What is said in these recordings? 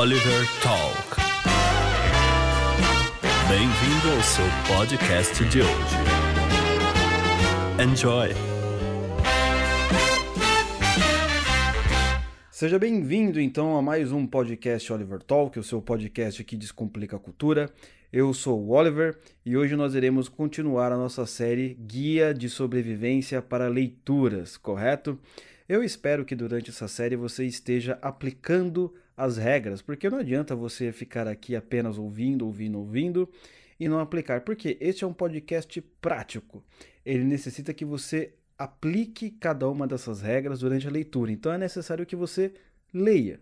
Oliver Talk. Bem-vindo ao seu podcast de hoje. Enjoy! Seja bem-vindo então a mais um podcast Oliver Talk, o seu podcast que descomplica a cultura. Eu sou o Oliver e hoje nós iremos continuar a nossa série Guia de Sobrevivência para Leituras, correto? Eu espero que durante essa série você esteja aplicando as regras, porque não adianta você ficar aqui apenas ouvindo, ouvindo, ouvindo e não aplicar, porque este é um podcast prático. Ele necessita que você aplique cada uma dessas regras durante a leitura. Então é necessário que você leia.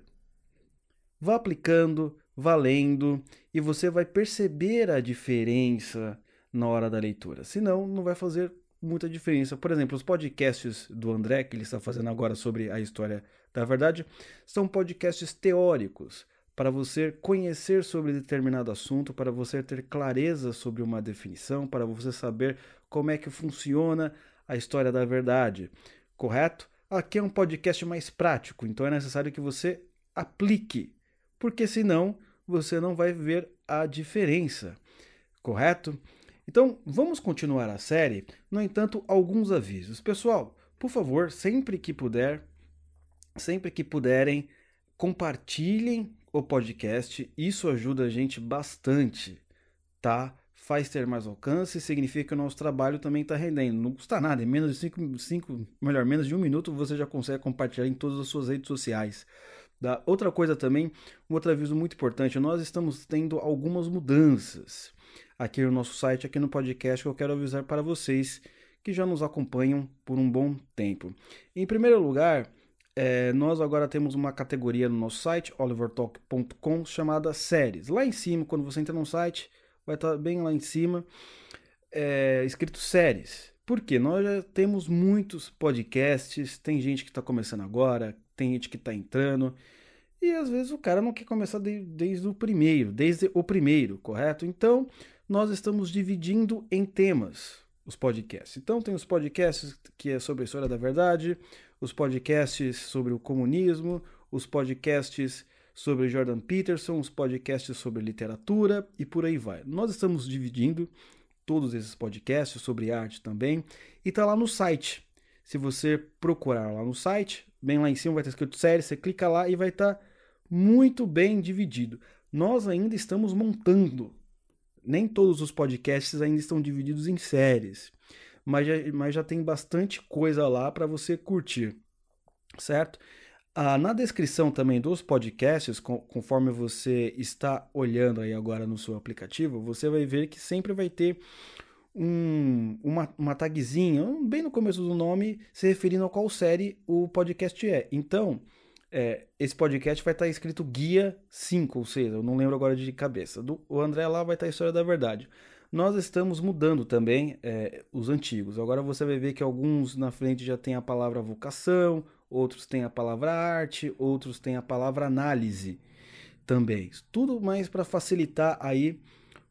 Vá aplicando, vá lendo e você vai perceber a diferença na hora da leitura. Senão, não vai fazer muita diferença. Por exemplo, os podcasts do André, que ele está fazendo agora sobre a história da verdade, são podcasts teóricos para você conhecer sobre determinado assunto, para você ter clareza sobre uma definição, para você saber como é que funciona a história da verdade, correto? Aqui é um podcast mais prático, então é necessário que você aplique, porque senão você não vai ver a diferença, correto? Então, vamos continuar a série, no entanto, alguns avisos. Pessoal, por favor, sempre que puder, sempre que puderem, compartilhem o podcast, isso ajuda a gente bastante, tá? Faz ter mais alcance, significa que o nosso trabalho também está rendendo. Não custa nada, em é menos de 5, melhor, menos de um minuto você já consegue compartilhar em todas as suas redes sociais. Tá? Outra coisa também, um outro aviso muito importante, nós estamos tendo algumas mudanças aqui no nosso site, aqui no podcast, que eu quero avisar para vocês que já nos acompanham por um bom tempo. Em primeiro lugar, é, nós agora temos uma categoria no nosso site, olivertalk.com, chamada séries. Lá em cima, quando você entra no site, vai estar tá bem lá em cima, é, escrito séries. Por quê? Nós já temos muitos podcasts, tem gente que está começando agora, tem gente que está entrando, e às vezes o cara não quer começar de, desde o primeiro, desde o primeiro, correto? Então, nós estamos dividindo em temas os podcasts. Então, tem os podcasts que é sobre a história da verdade, os podcasts sobre o comunismo, os podcasts sobre Jordan Peterson, os podcasts sobre literatura e por aí vai. Nós estamos dividindo todos esses podcasts sobre arte também e tá lá no site. Se você procurar lá no site, bem lá em cima vai estar tá escrito série, você clica lá e vai estar tá muito bem dividido. Nós ainda estamos montando nem todos os podcasts ainda estão divididos em séries, mas já, mas já tem bastante coisa lá para você curtir, certo? Ah, na descrição também dos podcasts, com, conforme você está olhando aí agora no seu aplicativo, você vai ver que sempre vai ter um, uma, uma tagzinha, bem no começo do nome, se referindo a qual série o podcast é. Então, é, esse podcast vai estar tá escrito guia 5, ou seja, eu não lembro agora de cabeça. Do, o André lá vai estar tá a história da verdade. Nós estamos mudando também é, os antigos. Agora você vai ver que alguns na frente já tem a palavra vocação, outros têm a palavra arte, outros têm a palavra análise também. Tudo mais para facilitar aí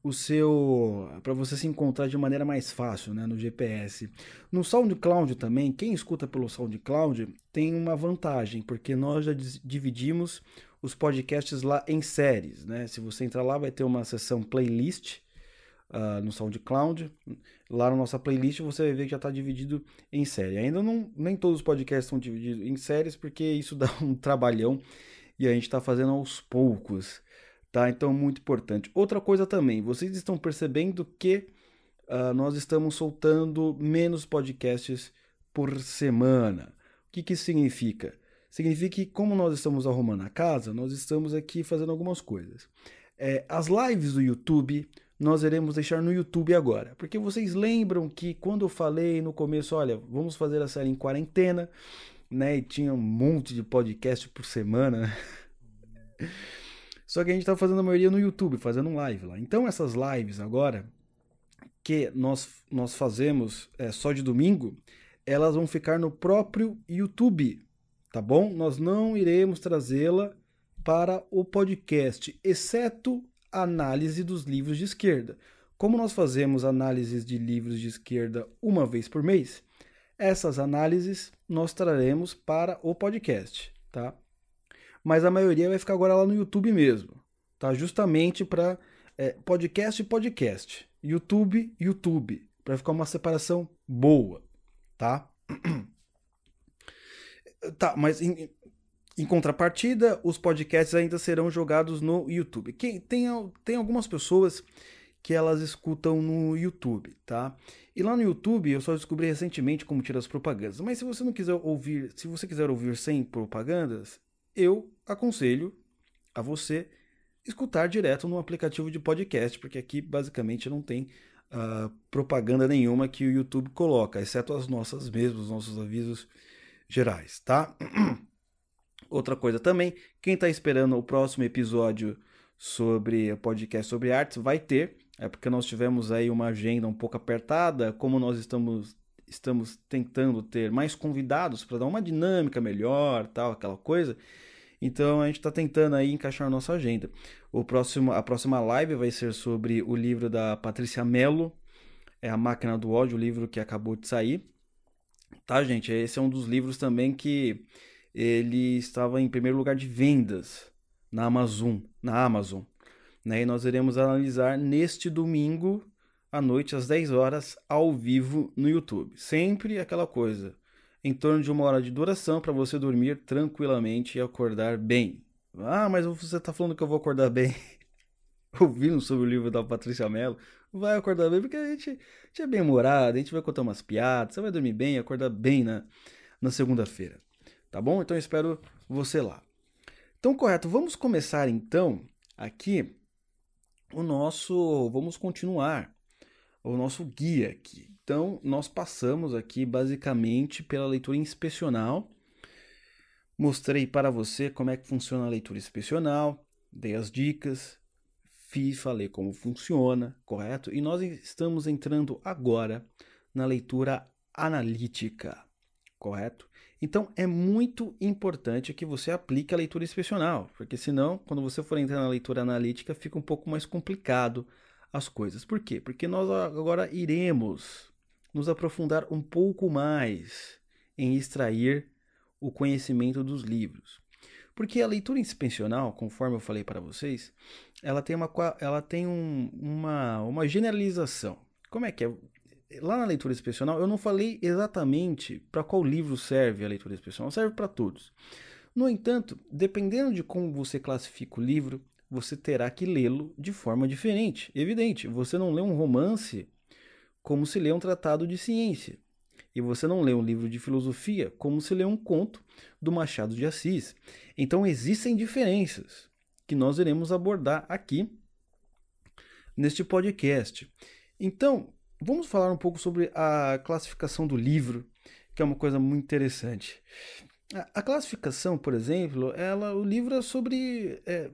o seu para você se encontrar de maneira mais fácil, né, no GPS. No SoundCloud também, quem escuta pelo SoundCloud tem uma vantagem, porque nós já dividimos os podcasts lá em séries, né? Se você entrar lá vai ter uma seção playlist uh, no SoundCloud. Lá na nossa playlist você vai ver que já está dividido em série. Ainda não nem todos os podcasts estão divididos em séries porque isso dá um trabalhão e a gente está fazendo aos poucos. Tá? Então, muito importante. Outra coisa também, vocês estão percebendo que uh, nós estamos soltando menos podcasts por semana. O que, que isso significa? Significa que, como nós estamos arrumando a casa, nós estamos aqui fazendo algumas coisas. É, as lives do YouTube nós iremos deixar no YouTube agora. Porque vocês lembram que quando eu falei no começo, olha, vamos fazer a série em quarentena, né? E tinha um monte de podcast por semana. Só que a gente estava tá fazendo a maioria no YouTube, fazendo um live lá. Então essas lives agora que nós, nós fazemos é, só de domingo, elas vão ficar no próprio YouTube, tá bom? Nós não iremos trazê-la para o podcast, exceto a análise dos livros de esquerda. Como nós fazemos análises de livros de esquerda uma vez por mês, essas análises nós traremos para o podcast, tá? mas a maioria vai ficar agora lá no YouTube mesmo, tá? Justamente para é, podcast e podcast, YouTube YouTube, para ficar uma separação boa, tá? tá, mas em, em contrapartida, os podcasts ainda serão jogados no YouTube. Quem, tem, tem algumas pessoas que elas escutam no YouTube, tá? E lá no YouTube eu só descobri recentemente como tirar as propagandas. Mas se você não quiser ouvir, se você quiser ouvir sem propagandas, eu aconselho a você escutar direto no aplicativo de podcast, porque aqui basicamente não tem uh, propaganda nenhuma que o YouTube coloca, exceto as nossas mesmas, os nossos avisos gerais, tá? Outra coisa também, quem está esperando o próximo episódio sobre podcast sobre artes vai ter, é porque nós tivemos aí uma agenda um pouco apertada, como nós estamos estamos tentando ter mais convidados para dar uma dinâmica melhor, tal, aquela coisa. Então a gente está tentando aí encaixar a nossa agenda. O próximo, a próxima live vai ser sobre o livro da Patrícia Mello, é A Máquina do Ódio, o livro que acabou de sair. Tá, gente? Esse é um dos livros também que ele estava em primeiro lugar de vendas na Amazon, na Amazon. Né? E nós iremos analisar neste domingo à noite às 10 horas ao vivo no YouTube. Sempre aquela coisa, em torno de uma hora de duração para você dormir tranquilamente e acordar bem. Ah, mas você está falando que eu vou acordar bem ouvindo sobre o livro da Patrícia Mello, vai acordar bem, porque a gente, a gente é bem-humorado, a gente vai contar umas piadas, você vai dormir bem e acordar bem na, na segunda-feira. Tá bom? Então eu espero você lá. Então, correto, vamos começar então aqui o nosso. Vamos continuar o nosso guia aqui. Então, nós passamos aqui basicamente pela leitura inspecional. Mostrei para você como é que funciona a leitura inspecional, dei as dicas, fiz, falei como funciona, correto? E nós estamos entrando agora na leitura analítica, correto? Então, é muito importante que você aplique a leitura inspecional, porque senão, quando você for entrar na leitura analítica, fica um pouco mais complicado as coisas. Por quê? Porque nós agora iremos nos aprofundar um pouco mais em extrair o conhecimento dos livros. Porque a leitura inspecional, conforme eu falei para vocês, ela tem, uma, ela tem um, uma, uma generalização. Como é que é? Lá na leitura inspecional, eu não falei exatamente para qual livro serve a leitura inspecional, serve para todos. No entanto, dependendo de como você classifica o livro, você terá que lê-lo de forma diferente. Evidente, você não lê um romance como se lê um tratado de ciência. E você não lê um livro de filosofia como se lê um conto do Machado de Assis. Então existem diferenças que nós iremos abordar aqui neste podcast. Então, vamos falar um pouco sobre a classificação do livro, que é uma coisa muito interessante. A, classificação, por exemplo, ela, o livro é sobre é,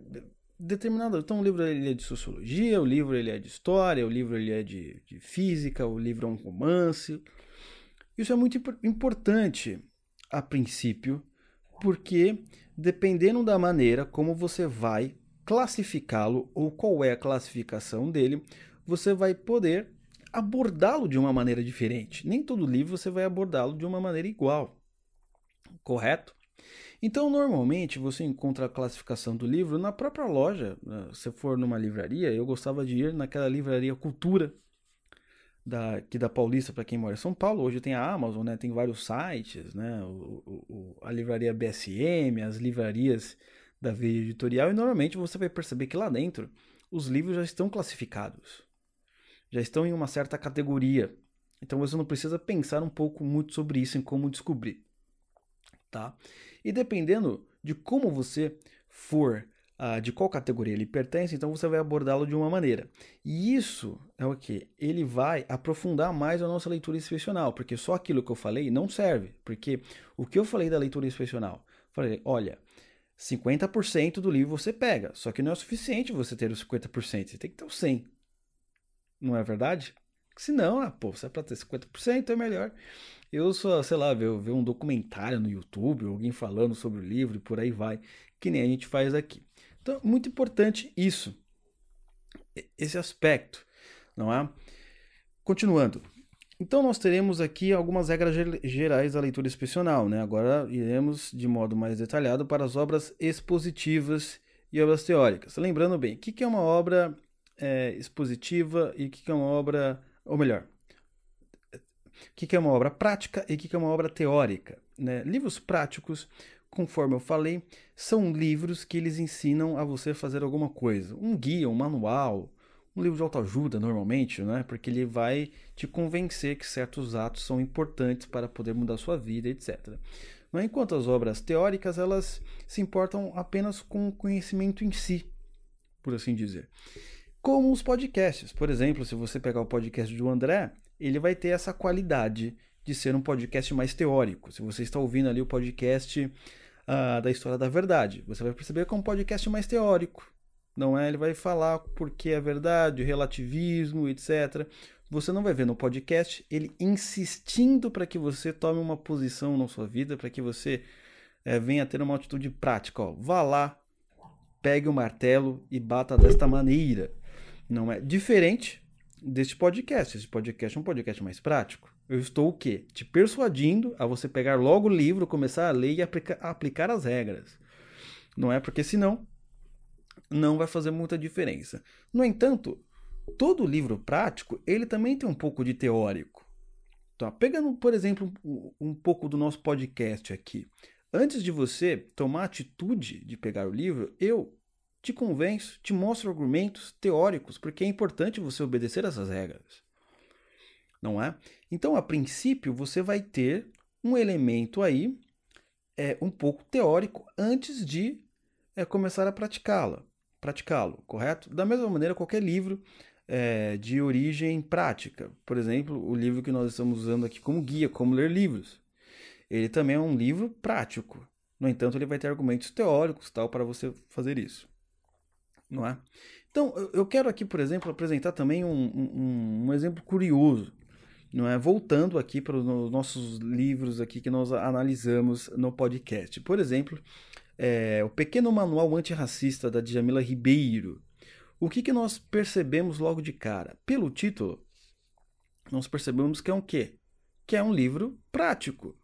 determinado. Então, o livro ele é de sociologia, o livro ele é de história, o livro ele é de, de física, o livro é um romance. Isso é muito importante a princípio, porque dependendo da maneira como você vai classificá-lo ou qual é a classificação dele, você vai poder abordá-lo de uma maneira diferente. Nem todo livro você vai abordá-lo de uma maneira igual, correto? Então, normalmente você encontra a classificação do livro na própria loja. Ah, se for numa livraria, eu gostava de ir naquela livraria Cultura da que da Paulista para quem mora em São Paulo. Hoje tem a Amazon, né? Tem vários sites, né? O, o, a livraria BSM, as livrarias da Veja Editorial e normalmente você vai perceber que lá dentro os livros já estão classificados, já estão em uma certa categoria. Então você não precisa pensar um pouco muito sobre isso em como descobrir tá? E dependendo de como você for, uh, de qual categoria ele pertence, então você vai abordá-lo de uma maneira. E isso é o que? Ele vai aprofundar mais a nossa leitura inspecional, porque só aquilo que eu falei não serve. Porque o que eu falei da leitura inspecional? Falei, olha, 50% do livro você pega, só que não é o suficiente você ter os 50%, você tem que ter os 100%. Não é verdade? não, ah, pô, se é para ter 50% é melhor eu só, sei lá, ver, ver um documentário no YouTube, alguém falando sobre o livro e por aí vai, que nem a gente faz aqui. Então, muito importante isso, esse aspecto, não é? Continuando. Então, nós teremos aqui algumas regras gerais da leitura inspecional, né? Agora iremos de modo mais detalhado para as obras expositivas e obras teóricas. Lembrando bem, o que é uma obra é, expositiva e o que é uma obra, ou melhor, o que, é uma obra prática e o que, que é uma obra teórica. Né? Livros práticos, conforme eu falei, são livros que eles ensinam a você fazer alguma coisa. Um guia, um manual, um livro de autoajuda, normalmente, né? porque ele vai te convencer que certos atos são importantes para poder mudar sua vida, etc. Enquanto as obras teóricas, elas se importam apenas com o conhecimento em si, por assim dizer. Como os podcasts. Por exemplo, se você pegar o podcast do André, ele vai ter essa qualidade de ser um podcast mais teórico. Se você está ouvindo ali o podcast uh, da História da Verdade, você vai perceber que é um podcast mais teórico. Não é? Ele vai falar por que é verdade, relativismo, etc. Você não vai ver no podcast ele insistindo para que você tome uma posição na sua vida, para que você é, venha ter uma atitude prática. Ó. Vá lá, pegue o martelo e bata desta maneira. Não é diferente deste podcast. Esse podcast é um podcast mais prático. Eu estou o quê? Te persuadindo a você pegar logo o livro, começar a ler e aplica aplicar as regras. Não é porque senão não vai fazer muita diferença. No entanto, todo livro prático, ele também tem um pouco de teórico. Tá? Pegando, por exemplo, um pouco do nosso podcast aqui. Antes de você tomar a atitude de pegar o livro, eu te convenço, te mostro argumentos teóricos, porque é importante você obedecer essas regras. Não é? Então, a princípio, você vai ter um elemento aí é, um pouco teórico antes de é, começar a praticá-la, praticá-lo, correto? Da mesma maneira, qualquer livro é, de origem prática, por exemplo, o livro que nós estamos usando aqui como guia, como ler livros, ele também é um livro prático. No entanto, ele vai ter argumentos teóricos tal para você fazer isso não é? Então, eu quero aqui, por exemplo, apresentar também um, um, um exemplo curioso, não é? Voltando aqui para os nossos livros aqui que nós analisamos no podcast. Por exemplo, é, o Pequeno Manual Antirracista da Djamila Ribeiro. O que, que nós percebemos logo de cara? Pelo título, nós percebemos que é um quê? Que é um livro prático,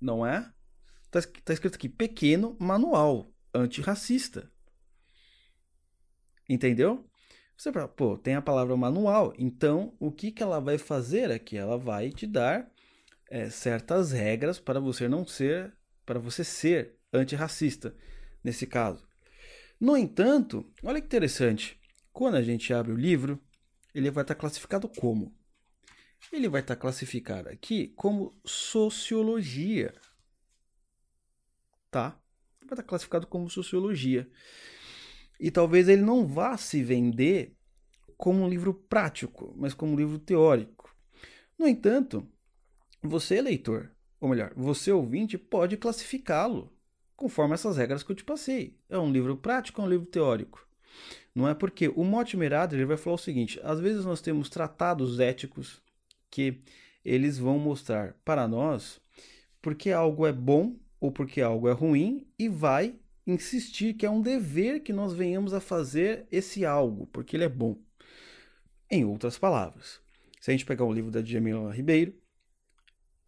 não é? Está tá escrito aqui, Pequeno Manual Antirracista. Entendeu? Você fala, pô, tem a palavra manual, então o que, que ela vai fazer aqui? É ela vai te dar é, certas regras para você não ser, para você ser antirracista, nesse caso. No entanto, olha que interessante, quando a gente abre o livro, ele vai estar tá classificado como? Ele vai estar tá classificado aqui como sociologia, tá? Vai estar tá classificado como sociologia. E talvez ele não vá se vender como um livro prático, mas como um livro teórico. No entanto, você, leitor, ou melhor, você ouvinte, pode classificá-lo conforme essas regras que eu te passei. É um livro prático ou é um livro teórico? Não é porque o Mortimer Adler vai falar o seguinte: às vezes nós temos tratados éticos que eles vão mostrar para nós porque algo é bom ou porque algo é ruim e vai insistir que é um dever que nós venhamos a fazer esse algo, porque ele é bom. Em outras palavras, se a gente pegar o livro da Djamila Ribeiro,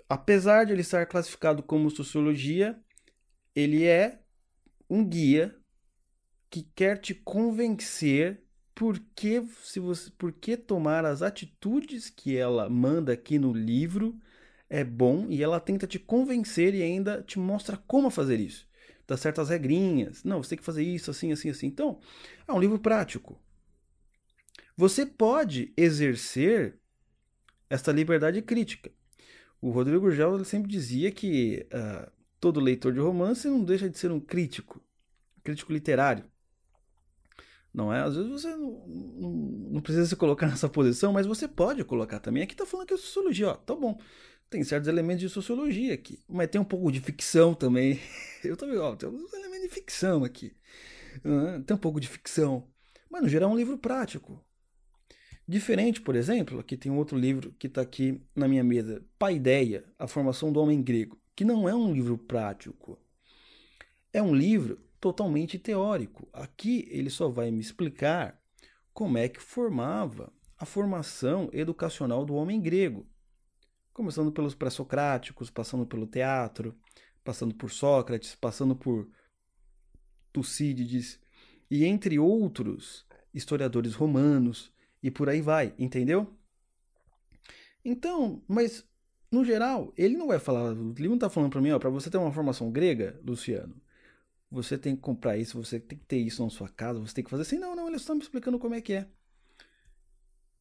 apesar de ele estar classificado como sociologia, ele é um guia que quer te convencer por que, se você, por que tomar as atitudes que ela manda aqui no livro é bom e ela tenta te convencer e ainda te mostra como fazer isso dá certas regrinhas. Não, você tem que fazer isso, assim, assim, assim. Então, é um livro prático. Você pode exercer esta liberdade crítica. O Rodrigo Gel sempre dizia que uh, todo leitor de romance não deixa de ser um crítico, crítico literário. Não é? Às vezes você não, não, não precisa se colocar nessa posição, mas você pode colocar também. Aqui está falando que é sociologia, ó, tá bom tem certos elementos de sociologia aqui, mas tem um pouco de ficção também. Eu também, ó, tem uns elementos de ficção aqui. Tem um pouco de ficção. Mas no geral é um livro prático. Diferente, por exemplo, aqui tem um outro livro que está aqui na minha mesa, Paideia, A Formação do Homem Grego, que não é um livro prático. É um livro totalmente teórico. Aqui ele só vai me explicar como é que formava a formação educacional do homem grego. Começando pelos pré-socráticos, passando pelo teatro, passando por Sócrates, passando por Tucídides e entre outros historiadores romanos e por aí vai, entendeu? Então, mas no geral, ele não vai falar, ele não tá falando para mim, ó, para você ter uma formação grega, Luciano, você tem que comprar isso, você tem que ter isso na sua casa, você tem que fazer assim. Não, não, ele só tá me explicando como é que é.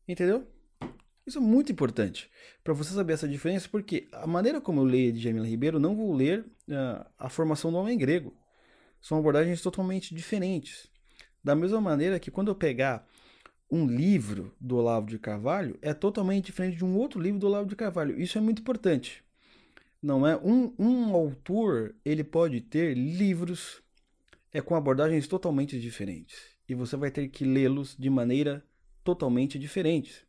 Entendeu? Isso é muito importante para você saber essa diferença, porque a maneira como eu leio de Jamila Ribeiro, não vou ler uh, a formação do homem grego. São abordagens totalmente diferentes. Da mesma maneira que quando eu pegar um livro do Olavo de Carvalho, é totalmente diferente de um outro livro do Olavo de Carvalho. Isso é muito importante. Não é um, um autor, ele pode ter livros é com abordagens totalmente diferentes e você vai ter que lê-los de maneira totalmente diferente.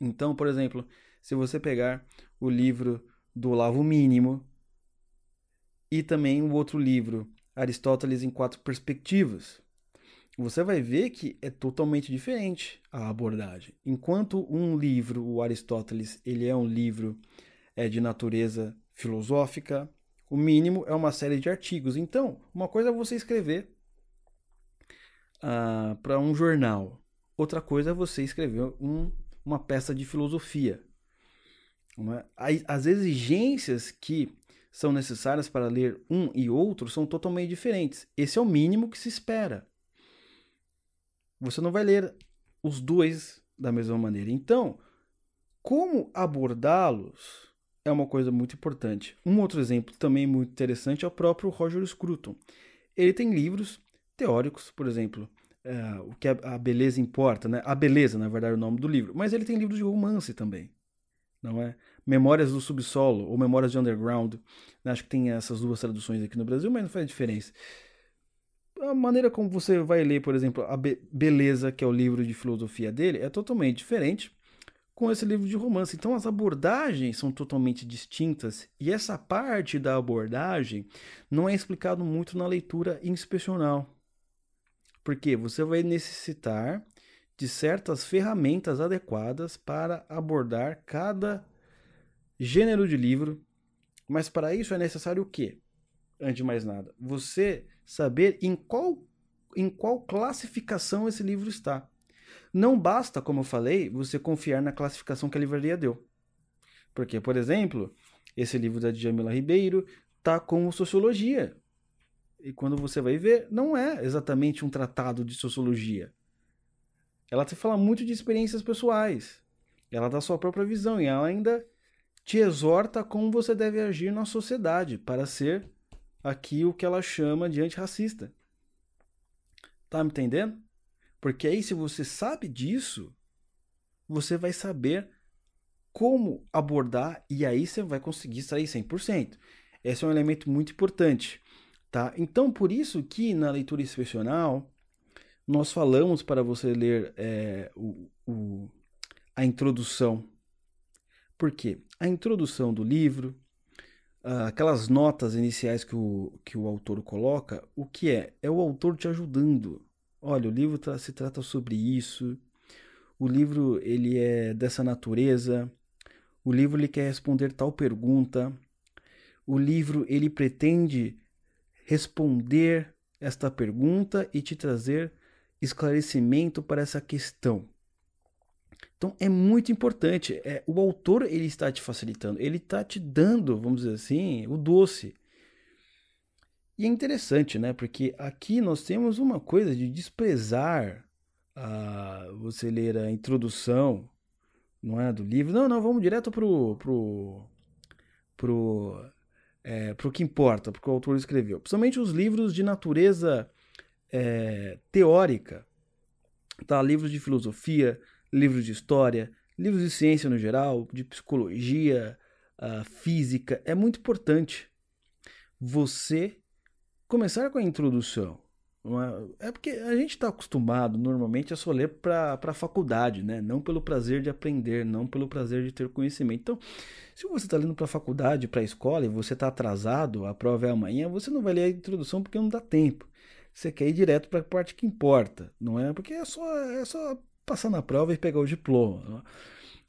Então, por exemplo, se você pegar o livro do Olavo Mínimo e também o outro livro, Aristóteles em Quatro Perspectivas, você vai ver que é totalmente diferente a abordagem. Enquanto um livro, o Aristóteles, ele é um livro é, de natureza filosófica, o mínimo é uma série de artigos. Então, uma coisa é você escrever uh, ah, para um jornal, outra coisa é você escrever um uma peça de filosofia. As exigências que são necessárias para ler um e outro são totalmente diferentes. Esse é o mínimo que se espera. Você não vai ler os dois da mesma maneira. Então, como abordá-los é uma coisa muito importante. Um outro exemplo também muito interessante é o próprio Roger Scruton. Ele tem livros teóricos, por exemplo, é, o que a, a, beleza importa, né? A beleza, na verdade, é o nome do livro. Mas ele tem livros de romance também, não é? Memórias do Subsolo ou Memórias de Underground. Né? Acho que tem essas duas traduções aqui no Brasil, mas não faz diferença. A maneira como você vai ler, por exemplo, a Be Beleza, que é o livro de filosofia dele, é totalmente diferente com esse livro de romance. Então as abordagens são totalmente distintas e essa parte da abordagem não é explicado muito na leitura inspecional porque você vai necessitar de certas ferramentas adequadas para abordar cada gênero de livro. Mas para isso é necessário o quê? Antes de mais nada, você saber em qual, em qual classificação esse livro está. Não basta, como eu falei, você confiar na classificação que a livraria deu. Porque, por exemplo, esse livro da Djamila Ribeiro tá com sociologia. E quando você vai ver, não é exatamente um tratado de sociologia. Ela te fala muito de experiências pessoais. Ela dá sua própria visão e ela ainda te exorta a como você deve agir na sociedade para ser aqui o que ela chama de antirracista. Tá me entendendo? Porque aí, se você sabe disso, você vai saber como abordar e aí você vai conseguir sair 100%. Esse é um elemento muito importante. Tá? Então, por isso que na leitura inspecional, nós falamos para você ler é, o, o, a introdução. Por quê? A introdução do livro, aquelas notas iniciais que o, que o autor coloca, o que é? É o autor te ajudando. Olha, o livro se trata sobre isso, o livro ele é dessa natureza, o livro ele quer responder tal pergunta, o livro ele pretende responder esta pergunta e te trazer esclarecimento para essa questão. Então é muito importante. É, o autor ele está te facilitando, ele está te dando, vamos dizer assim, o doce. E é interessante, né? Porque aqui nós temos uma coisa de desprezar a, você ler a introdução, não é, do livro. Não, não, vamos direto pro pro pro é, para o que importa, porque o autor escreveu. Principalmente os livros de natureza é, teórica, tá? livros de filosofia, livros de história, livros de ciência no geral, de psicologia, física. É muito importante você começar com a introdução. É porque a gente está acostumado normalmente a só ler para a faculdade, né? Não pelo prazer de aprender, não pelo prazer de ter conhecimento. Então, se você está lendo para a faculdade, para a escola e você está atrasado, a prova é amanhã, você não vai ler a introdução porque não dá tempo. Você quer ir direto para a parte que importa, não é? Porque é só, é só passar na prova e pegar o diploma.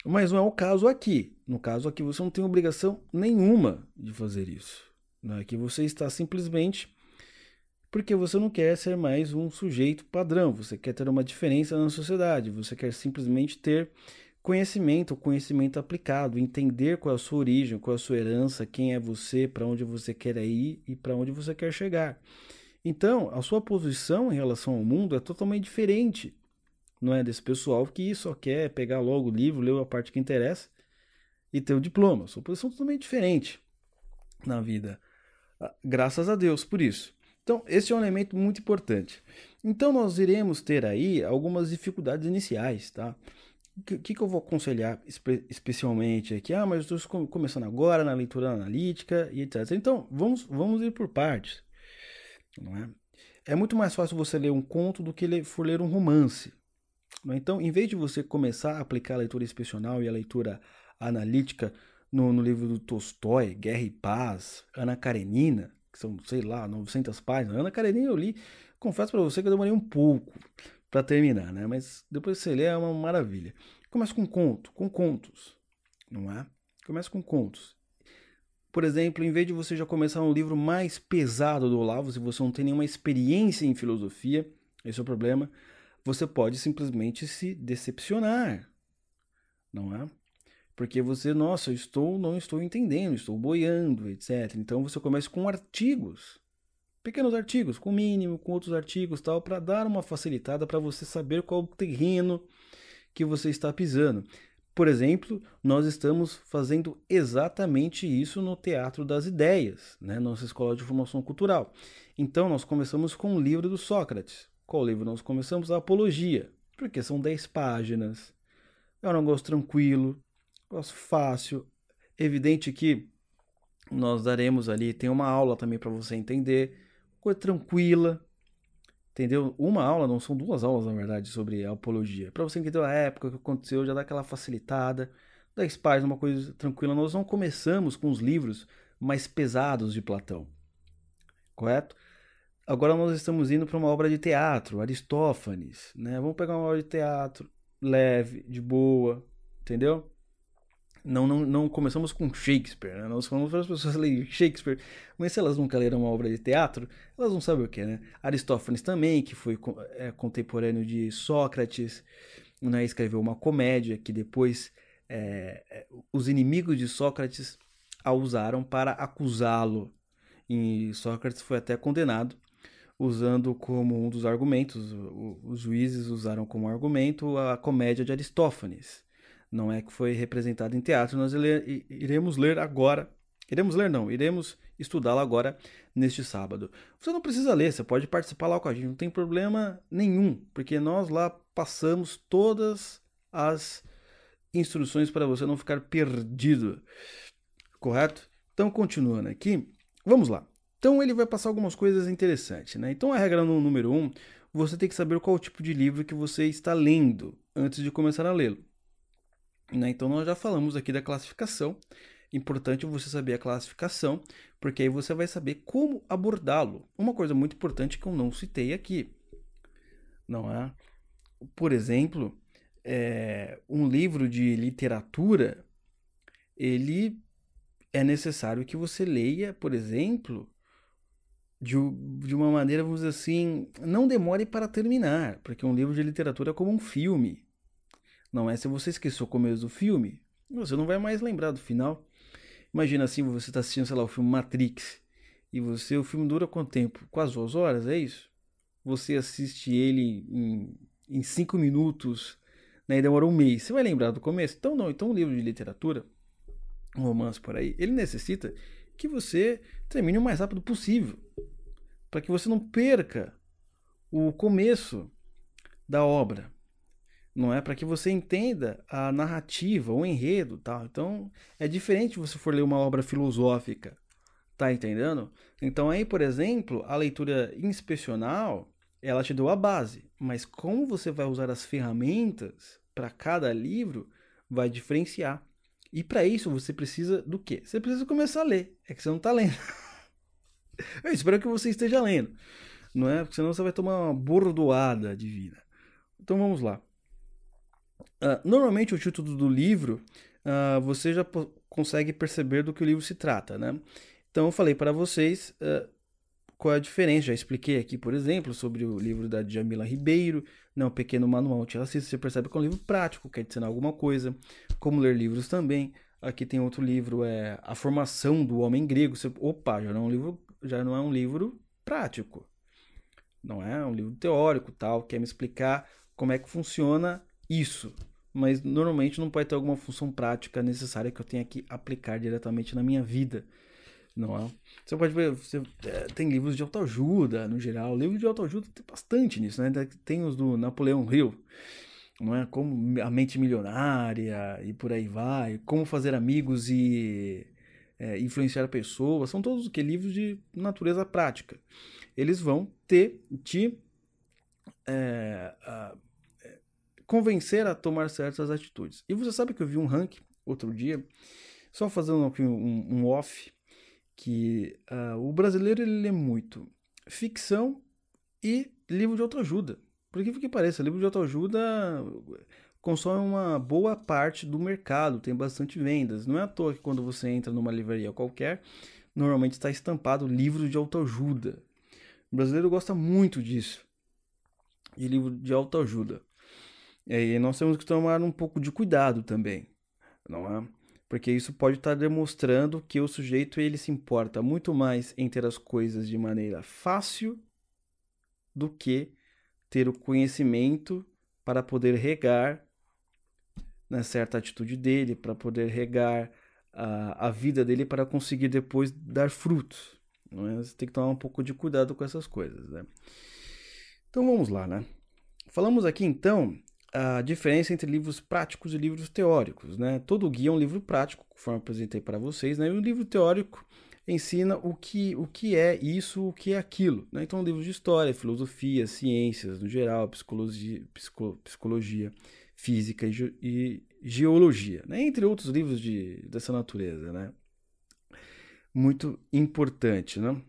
É? Mas não é o caso aqui. No caso aqui, você não tem obrigação nenhuma de fazer isso. Não é que você está simplesmente porque você não quer ser mais um sujeito padrão, você quer ter uma diferença na sociedade, você quer simplesmente ter conhecimento, conhecimento aplicado, entender qual é a sua origem, qual é a sua herança, quem é você, para onde você quer ir e para onde você quer chegar. Então, a sua posição em relação ao mundo é totalmente diferente, não é desse pessoal que só quer pegar logo o livro, ler a parte que interessa e ter o diploma. Sua posição é totalmente diferente na vida. Ah, graças a Deus por isso. Então, esse é um elemento muito importante. Então, nós iremos ter aí algumas dificuldades iniciais, tá? O que, que, eu vou aconselhar espe especialmente aqui? Ah, mas eu estou começando agora na leitura analítica e etc. Então, vamos, vamos ir por partes. Não é? é muito mais fácil você ler um conto do que ler, for ler um romance. É? Então, em vez de você começar a aplicar a leitura inspecional e a leitura analítica no, no livro do Tolstói, Guerra e Paz, Ana Karenina, que são, sei lá, 900 páginas. Ana Karenina eu li, confesso para você que eu demorei um pouco para terminar, né? Mas depois você lê é uma maravilha. Começa com conto, com contos, não é? Começa com contos. Por exemplo, em vez de você já começar um livro mais pesado do Olavo, se você não tem nenhuma experiência em filosofia, esse é o problema, você pode simplesmente se decepcionar, não é? Porque você, nossa, estou, não estou entendendo, estou boiando, etc. Então você começa com artigos, pequenos artigos, com mínimo, com outros artigos, tal, para dar uma facilitada para você saber qual o terreno que você está pisando. Por exemplo, nós estamos fazendo exatamente isso no Teatro das Ideias, né? nossa escola de formação cultural. Então, nós começamos com o livro do Sócrates. Qual livro nós começamos? A Apologia, porque são 10 páginas. É um negócio tranquilo, Negócio fácil. Evidente que nós daremos ali, tem uma aula também para você entender. Coisa tranquila, entendeu? Uma aula, não são duas aulas na verdade, sobre apologia. Para você entender a época, o que aconteceu, já dá aquela facilitada. dá espaço uma coisa tranquila. Nós não começamos com os livros mais pesados de Platão, correto? Agora nós estamos indo para uma obra de teatro, Aristófanes, né? Vamos pegar uma obra de teatro leve, de boa, entendeu? não, não, não começamos com Shakespeare, né? Nós falamos para as pessoas lerem Shakespeare, mas se elas nunca leram uma obra de teatro, elas não sabem o que, né? Aristófanes também, que foi é, contemporâneo de Sócrates, né? escreveu uma comédia que depois é, é, os inimigos de Sócrates a usaram para acusá-lo. E Sócrates foi até condenado, usando como um dos argumentos, os juízes usaram como argumento a comédia de Aristófanes não é que foi representado em teatro. Nós iremos ler agora. Iremos ler, não, iremos estudá-la agora neste sábado. Você não precisa ler, você pode participar lá com a gente, não tem problema nenhum, porque nós lá passamos todas as instruções para você não ficar perdido. Correto? Então, continuando aqui, vamos lá. Então, ele vai passar algumas coisas interessantes, né? Então, a regra número um, você tem que saber qual tipo de livro que você está lendo antes de começar a lê-lo. Né? Então, nós já falamos aqui da classificação. Importante você saber a classificação, porque aí você vai saber como abordá-lo. Uma coisa muito importante que eu não citei aqui, não é? Por exemplo, é, um livro de literatura, ele é necessário que você leia, por exemplo, de, de uma maneira, vamos dizer assim, não demore para terminar, porque um livro de literatura é como um filme. Não é se você esqueceu o começo do filme, você não vai mais lembrar do final. Imagina assim, você está assistindo, sei lá, o filme Matrix. E você, o filme dura quanto tempo? Quase duas horas, é isso? Você assiste ele em, em cinco minutos, né? E demora um mês. Você vai lembrar do começo? Então não, então um livro de literatura, um romance por aí, ele necessita que você termine o mais rápido possível. Para que você não perca o começo da obra não é para que você entenda a narrativa, o enredo, tal. Então, é diferente você for ler uma obra filosófica, tá entendendo? Então aí, por exemplo, a leitura inspecional, ela te deu a base, mas como você vai usar as ferramentas para cada livro vai diferenciar. E para isso você precisa do quê? Você precisa começar a ler. É que você não está lendo. Eu espero que você esteja lendo, não é? Porque senão você vai tomar uma bordoada de vida. Então vamos lá. Ah, normalmente o título do livro uh, você já consegue perceber do que o livro se trata, né? Então eu falei para vocês uh, qual é a diferença. Já expliquei aqui, por exemplo, sobre o livro da Jamila Ribeiro, né, pequeno manual de racismo. Você percebe que é um livro prático, quer ensinar alguma coisa, como ler livros também. Aqui tem outro livro, é A Formação do Homem Grego. Você, opa, já não é um livro, já não é um livro prático. Não é um livro teórico, tal, quer me explicar como é que funciona isso, mas normalmente não pode ter alguma função prática necessária que eu tenha que aplicar diretamente na minha vida. Não é? Você pode ver, você, é, tem livros de autoajuda, no geral. Livro de autoajuda tem bastante nisso, né? Tem os do Napoleão Hill, não é? Como a mente milionária e por aí vai. Como fazer amigos e é, influenciar pessoas. São todos que livros de natureza prática. Eles vão ter te é, convencer a tomar certas atitudes. E você sabe que eu vi um ranking outro dia, só fazendo um, um, um off, que uh, o brasileiro ele lê muito ficção e livro de autoajuda. Por que que pareça, livro de autoajuda consome uma boa parte do mercado, tem bastante vendas. Não é à toa que quando você entra numa livraria qualquer, normalmente está estampado livro de autoajuda. O brasileiro gosta muito disso, de livro de autoajuda. É, e nós temos que tomar um pouco de cuidado também, não é? Porque isso pode estar demonstrando que o sujeito ele se importa muito mais em ter as coisas de maneira fácil do que ter o conhecimento para poder regar né, certa atitude dele, para poder regar a, a vida dele para conseguir depois dar frutos. Não é? Você tem que tomar um pouco de cuidado com essas coisas. Né? Então vamos lá, né? Falamos aqui então a diferença entre livros práticos e livros teóricos. Né? Todo guia é um livro prático, conforme apresentei para vocês, né? e um livro teórico ensina o que, o que é isso, o que é aquilo. Né? Então, livros de história, filosofia, ciências no geral, psicologia, psico, psicologia física e, ge e geologia, né? entre outros livros de, dessa natureza. Né? Muito importante. Né?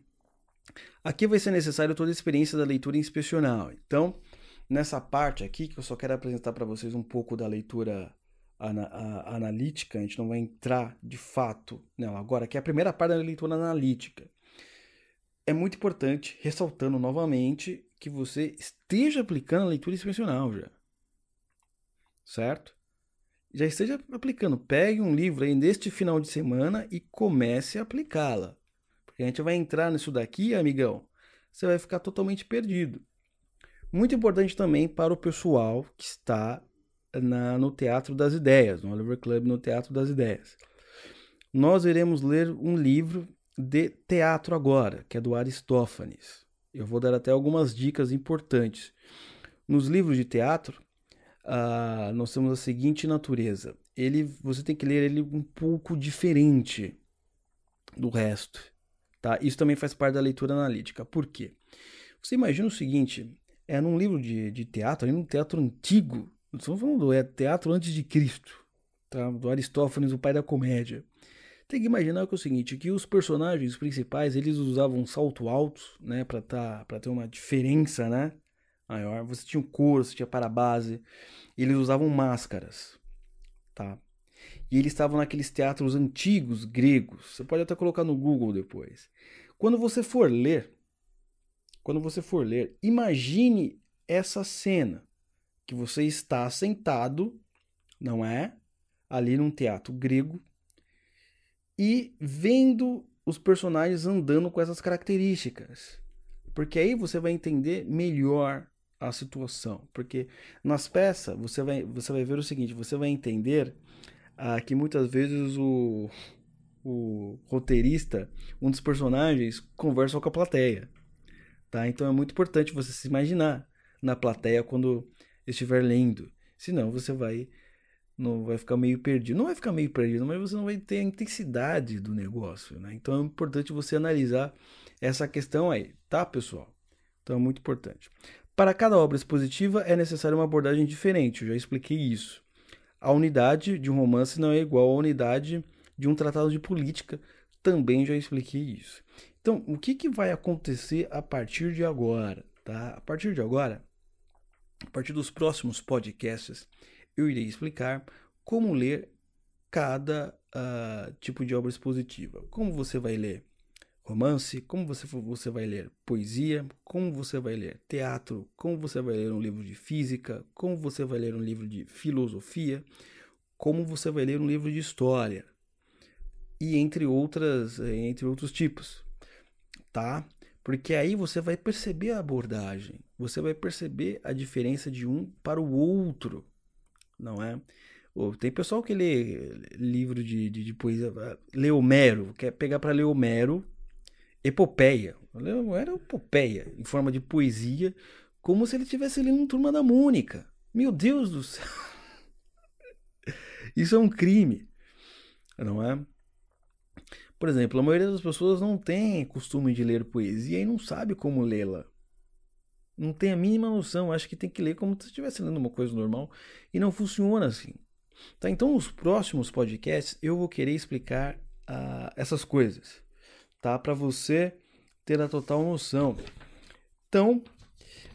Aqui vai ser necessário toda a experiência da leitura inspecional. Então, nessa parte aqui, que eu só quero apresentar para vocês um pouco da leitura ana analítica, a gente não vai entrar de fato nela agora, que é a primeira parte da leitura analítica. É muito importante, ressaltando novamente, que você esteja aplicando a leitura expressional já. Certo? Já esteja aplicando. Pegue um livro aí neste final de semana e comece a aplicá-la. Porque a gente vai entrar nisso daqui, amigão. Você vai ficar totalmente perdido. Muito importante também para o pessoal que está na, no Teatro das Ideias, no Oliver Club no Teatro das Ideias. Nós iremos ler um livro de teatro agora, que é do Aristófanes. Eu vou dar até algumas dicas importantes. Nos livros de teatro, uh, nós temos a seguinte natureza: ele, você tem que ler ele um pouco diferente do resto. Tá? Isso também faz parte da leitura analítica. Por quê? Você imagina o seguinte: é num livro de, de teatro, num teatro antigo. Estamos falando é teatro antes de Cristo, tá? do Aristófanes, o pai da comédia. Tem que imaginar que é o seguinte, que os personagens principais, eles usavam salto alto, né, para tá, para ter uma diferença, né? Maior. Você tinha um couro, você tinha para base. Eles usavam máscaras, tá? E eles estavam naqueles teatros antigos gregos. Você pode até colocar no Google depois. Quando você for ler quando você for ler, imagine essa cena que você está sentado, não é? Ali num teatro grego e vendo os personagens andando com essas características. Porque aí você vai entender melhor a situação. Porque nas peças você vai, você vai ver o seguinte: você vai entender ah, que muitas vezes o, o roteirista, um dos personagens, conversa com a plateia tá? Então é muito importante você se imaginar na plateia quando estiver lendo. Senão você vai não vai ficar meio perdido. Não vai ficar meio perdido, mas você não vai ter a intensidade do negócio, né? Então é importante você analisar essa questão aí, tá, pessoal? Então é muito importante. Para cada obra expositiva é necessária uma abordagem diferente, eu já expliquei isso. A unidade de um romance não é igual à unidade de um tratado de política, também já expliquei isso. Então, o que, que vai acontecer a partir de agora? Tá? A partir de agora, a partir dos próximos podcasts, eu irei explicar como ler cada uh, tipo de obra expositiva. Como você vai ler romance, como você, você vai ler poesia, como você vai ler teatro, como você vai ler um livro de física, como você vai ler um livro de filosofia, como você vai ler um livro de história e entre outras eh, entre outros tipos tá? Porque aí você vai perceber a abordagem, você vai perceber a diferença de um para o outro, não é? Tem pessoal que lê livro de, de, de poesia, ah, lê Homero, quer pegar para ler Homero, epopeia. Era epopeia, em forma de poesia, como se ele estivesse lendo um Turma da Mônica. Meu Deus do céu! Isso é um crime, não é? Por exemplo, a maioria das pessoas não tem costume de ler poesia e não sabe como lê-la. Não tem a mínima noção, acho que tem que ler como se estivesse lendo uma coisa normal e não funciona assim. Tá, então nos próximos podcasts eu vou querer explicar uh, essas coisas, tá? Para você ter a total noção. Então,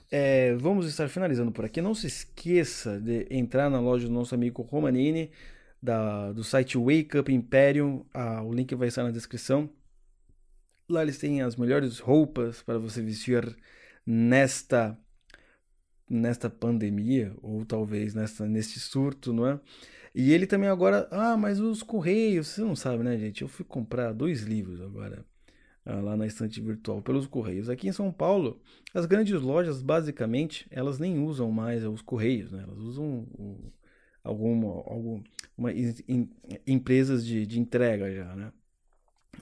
é, vamos estar finalizando por aqui. Não se esqueça de entrar na loja do nosso amigo Romanini da, do site Wake Up Imperium. Ah, o link vai estar na descrição. Lá eles têm as melhores roupas para você vestir nesta nesta pandemia ou talvez nesta neste surto, não é? E ele também agora, ah, mas os correios, você não sabe, né, gente? Eu fui comprar dois livros agora ah, lá na estante virtual pelos correios. Aqui em São Paulo, as grandes lojas basicamente elas nem usam mais os correios, né? Elas usam o, alguma, alguma empresas de, de entrega já, né?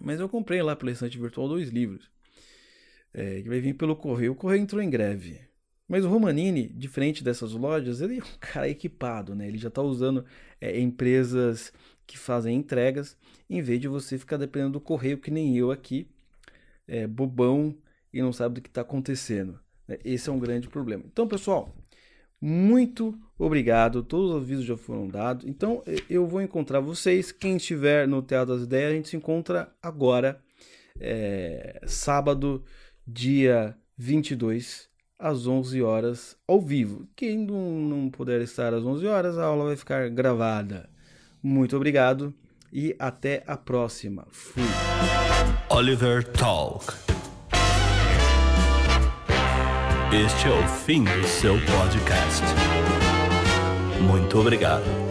Mas eu comprei lá pelo estante virtual dois livros. É, que vai vir pelo correio. O correio entrou em greve. Mas o Romanini, diferente dessas lojas, ele é um cara equipado, né? Ele já está usando é, empresas que fazem entregas, em vez de você ficar dependendo do correio, que nem eu aqui, é, bobão e não sabe do que está acontecendo. Né? Esse é um grande problema. Então, pessoal, muito obrigado, todos os avisos já foram dados. Então eu vou encontrar vocês. Quem estiver no Teatro das Ideias, a gente se encontra agora, é, sábado, dia 22, às 11 horas, ao vivo. Quem não, não puder estar às 11 horas, a aula vai ficar gravada. Muito obrigado e até a próxima. Fui. Oliver Talk. Este é o fim do seu podcast. Muito obrigado.